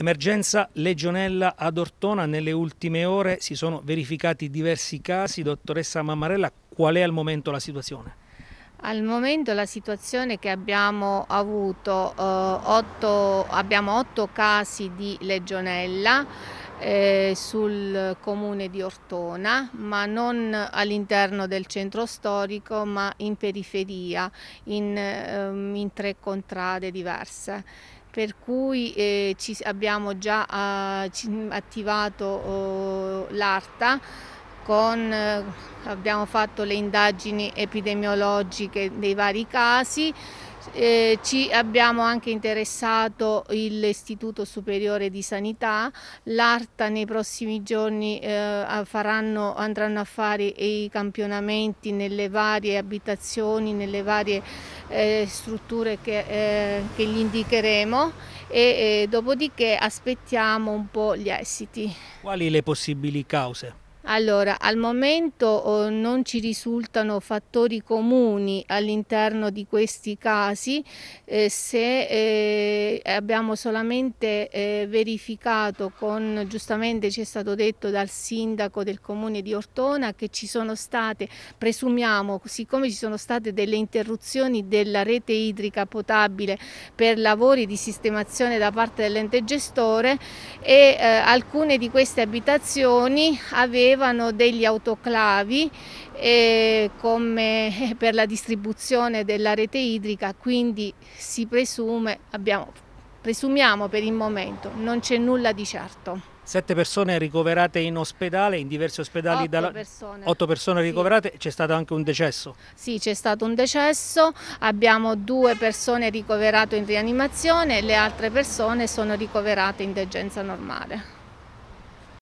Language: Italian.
Emergenza legionella ad Ortona, nelle ultime ore si sono verificati diversi casi. Dottoressa Mammarella, qual è al momento la situazione? Al momento la situazione è che abbiamo avuto eh, otto, abbiamo otto casi di legionella eh, sul comune di Ortona, ma non all'interno del centro storico, ma in periferia, in, ehm, in tre contrade diverse per cui eh, ci abbiamo già ah, attivato oh, l'ARTA, con, eh, abbiamo fatto le indagini epidemiologiche dei vari casi. Eh, ci abbiamo anche interessato l'Istituto Superiore di Sanità, l'ARTA nei prossimi giorni eh, faranno, andranno a fare i campionamenti nelle varie abitazioni, nelle varie eh, strutture che, eh, che, gli indicheremo e eh, dopodiché aspettiamo un po' gli esiti. Quali le possibili cause? Allora, al momento oh, non ci risultano fattori comuni all'interno di questi casi, eh, se eh, abbiamo solamente eh, verificato con, giustamente ci è stato detto dal sindaco del comune di Ortona, che ci sono state, presumiamo, siccome ci sono state delle interruzioni della rete idrica potabile per lavori di sistemazione da parte dell'ente gestore e eh, alcune di queste abitazioni avevano avevano degli autoclavi eh, come eh, per la distribuzione della rete idrica, quindi si presume, abbiamo, presumiamo per il momento, non c'è nulla di certo. Sette persone ricoverate in ospedale, in diversi ospedali. Otto dalla... persone. Otto persone ricoverate, sì. c'è stato anche un decesso. Sì, c'è stato un decesso, abbiamo due persone ricoverate in rianimazione, le altre persone sono ricoverate in degenza normale.